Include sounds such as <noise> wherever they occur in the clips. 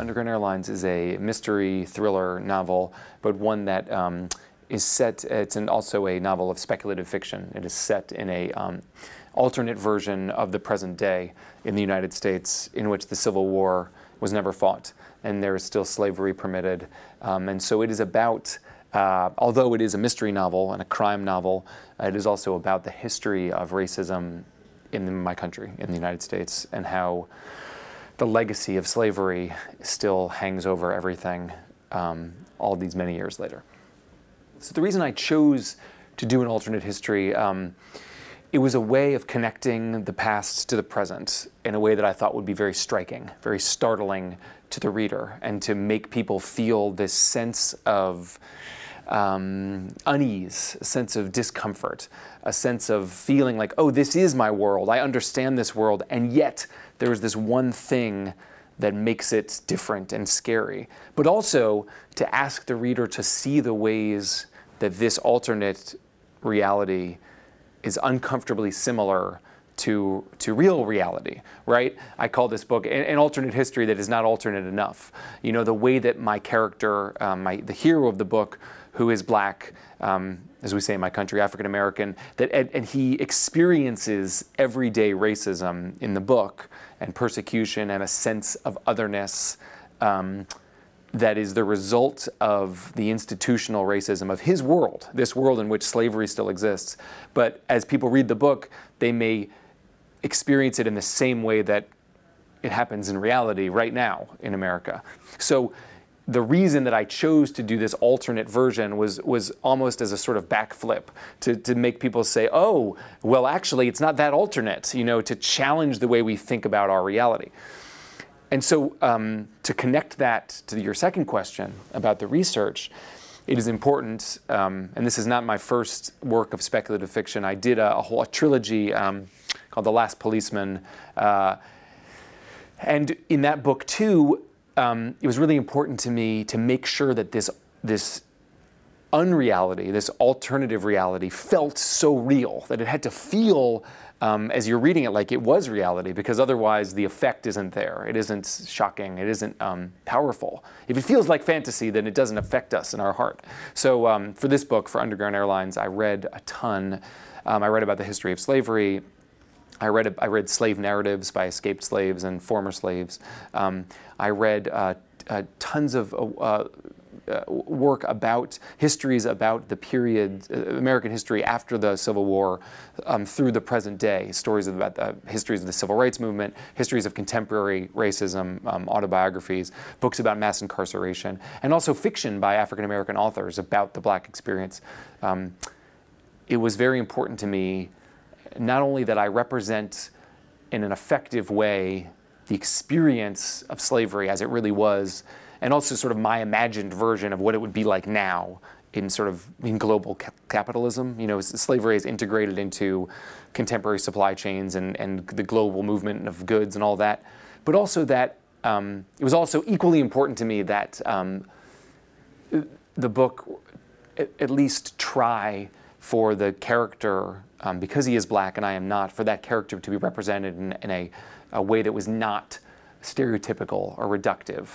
Underground Airlines is a mystery thriller novel, but one that um, is set. It's an, also a novel of speculative fiction. It is set in a um, alternate version of the present day in the United States, in which the Civil War was never fought, and there is still slavery permitted. Um, and so it is about. Uh, although it is a mystery novel and a crime novel, it is also about the history of racism in my country, in the United States, and how the legacy of slavery still hangs over everything um, all these many years later. So the reason I chose to do an alternate history, um, it was a way of connecting the past to the present in a way that I thought would be very striking, very startling to the reader, and to make people feel this sense of um, unease, a sense of discomfort, a sense of feeling like, oh, this is my world, I understand this world, and yet there is this one thing that makes it different and scary. But also to ask the reader to see the ways that this alternate reality is uncomfortably similar to, to real reality, right? I call this book an, an, alternate history that is not alternate enough. You know, the way that my character, um, my, the hero of the book, who is black, um, as we say in my country, African American, that and, and, he experiences everyday racism in the book and persecution and a sense of otherness um, that is the result of the institutional racism of his world, this world in which slavery still exists. But as people read the book, they may experience it in the same way that it happens in reality right now in America. So the reason that I chose to do this alternate version was was almost as a sort of backflip to, to make people say, oh, well, actually, it's not that alternate, you know, to challenge the way we think about our reality. And so um, to connect that to your second question about the research, it is important, um, and this is not my first work of speculative fiction. I did a, a whole a trilogy um, called The Last Policeman. Uh, and in that book, too, um, it was really important to me to make sure that this this unreality, this alternative reality, felt so real that it had to feel um, as you're reading it like it was reality, because otherwise the effect isn't there. It isn't shocking. It isn't um, powerful. If it feels like fantasy, then it doesn't affect us in our heart. So um, for this book, for Underground Airlines, I read a ton. Um, I read about the history of slavery. I read, I read slave narratives by escaped slaves and former slaves. Um, I read uh, uh, tons of uh, uh work about histories about the period, uh, American history after the Civil War um, through the present day, stories about the histories of the Civil Rights Movement, histories of contemporary racism, um, autobiographies, books about mass incarceration, and also fiction by African American authors about the black experience. Um, it was very important to me not only that I represent in an effective way the experience of slavery as it really was, and also sort of my imagined version of what it would be like now in sort of in global capitalism. You know, slavery is integrated into contemporary supply chains and, and the global movement of goods and all that. But also that um, it was also equally important to me that um, the book at least try for the character, um, because he is black and I am not, for that character to be represented in, in a, a, way that was not stereotypical or reductive.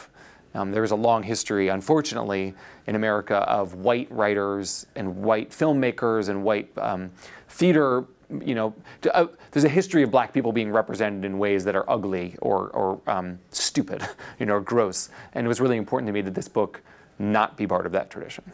Um, there is a long history, unfortunately, in America of white writers and white filmmakers and white um, theater. You know, to, uh, there's a history of black people being represented in ways that are ugly or, or um, stupid, <laughs> you know, or gross. And it was really important to me that this book not be part of that tradition.